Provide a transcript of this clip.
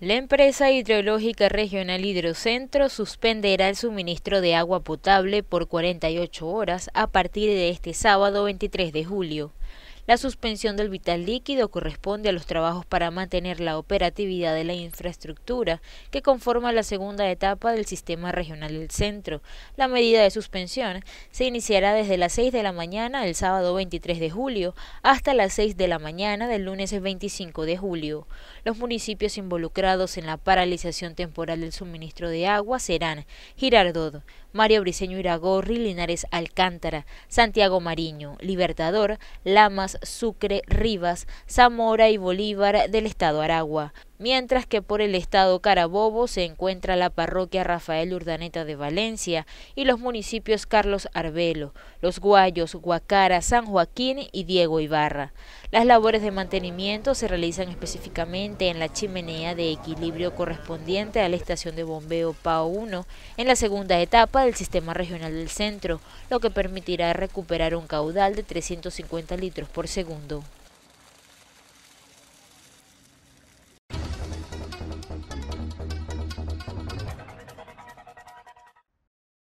La empresa hidrológica regional Hidrocentro suspenderá el suministro de agua potable por 48 horas a partir de este sábado 23 de julio. La suspensión del vital líquido corresponde a los trabajos para mantener la operatividad de la infraestructura que conforma la segunda etapa del sistema regional del centro. La medida de suspensión se iniciará desde las 6 de la mañana del sábado 23 de julio hasta las 6 de la mañana del lunes 25 de julio. Los municipios involucrados en la paralización temporal del suministro de agua serán Girardot, Mario Briceño Iragorri, Linares Alcántara, Santiago Mariño, Libertador, La Lamas, Sucre, Rivas, Zamora y Bolívar del estado Aragua mientras que por el estado Carabobo se encuentra la parroquia Rafael Urdaneta de Valencia y los municipios Carlos Arbelo, Los Guayos, Guacara, San Joaquín y Diego Ibarra. Las labores de mantenimiento se realizan específicamente en la chimenea de equilibrio correspondiente a la estación de bombeo PAO 1 en la segunda etapa del sistema regional del centro, lo que permitirá recuperar un caudal de 350 litros por segundo.